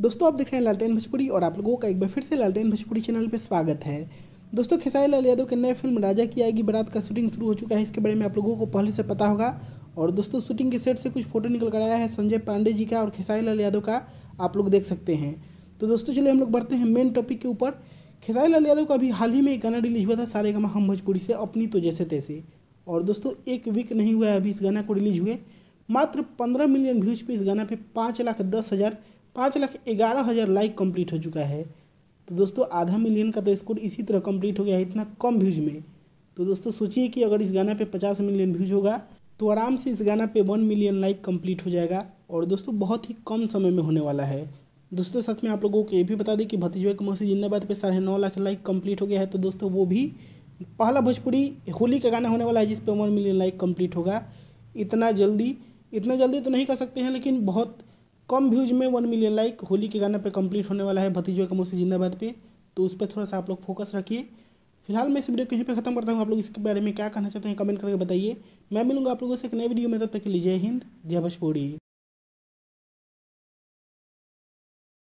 दोस्तों आप देख रहे हैं लालटेन भोजपुरी और आप लोगों का एक बार फिर से लालटेन भोजपुरी चैनल पर स्वागत है दोस्तों खेसारी लाल यादव के नए फिल्म राजा की आएगी बारात का शूटिंग शुरू हो चुका है इसके बारे में आप लोगों को पहले से पता होगा और दोस्तों शूटिंग के सेट से कुछ फोटो निकल कर आया है संजय पांडे जी का और खेसारी लाल यादव का आप लोग देख सकते हैं तो दोस्तों चलिए हम लोग बढ़ते हैं मेन टॉपिक के ऊपर खेसारी लाल यादव का अभी हाल ही में एक गाना रिलीज हुआ था सारे गमा हम भोजपुरी से अपनी तो जैसे तैसे और दोस्तों एक वीक नहीं हुआ है अभी इस गाना को रिलीज हुए मात्र पंद्रह मिलियन व्यूज़ पे इस गाना पे पाँच लाख दस हज़ार पाँच लाख ग्यारह हज़ार लाइक कंप्लीट हो चुका है तो दोस्तों आधा मिलियन का तो स्कोर इसी तरह कंप्लीट हो गया है इतना कम व्यूज में तो दोस्तों सोचिए कि अगर इस गाना पे पचास मिलियन व्यूज होगा तो आराम से इस गाना पे वन मिलियन लाइक कंप्लीट हो जाएगा और दोस्तों बहुत ही कम समय में होने वाला है दोस्तों साथ में आप लोगों को ये भी बता दें कि भतीजो के मौसी जिंदाबाद पर साढ़े नौ लाख लाइक कम्प्लीट हो गया है तो दोस्तों वो भी पहला भोजपुरी होली का गाना होने वाला है जिस वन मिलियन लाइक कम्प्लीट होगा इतना जल्दी इतना जल्दी तो नहीं कर सकते हैं लेकिन बहुत कम व्यूज में वन मिलियन लाइक होली के गाने पे कंप्लीट होने वाला है भतीजो का मुझसे जिंदाबाद पे तो उस पर थोड़ा सा आप लोग फोकस रखिए फिलहाल मैं इस वीडियो को यहीं पे खत्म करता हूँ आप लोग इसके बारे में क्या कहना चाहते हैं कमेंट करके बताइए मैं मिलूंगा आप लोगों से एक नए वीडियो में तब तक के लिए जय हिंद जय भोजपुरी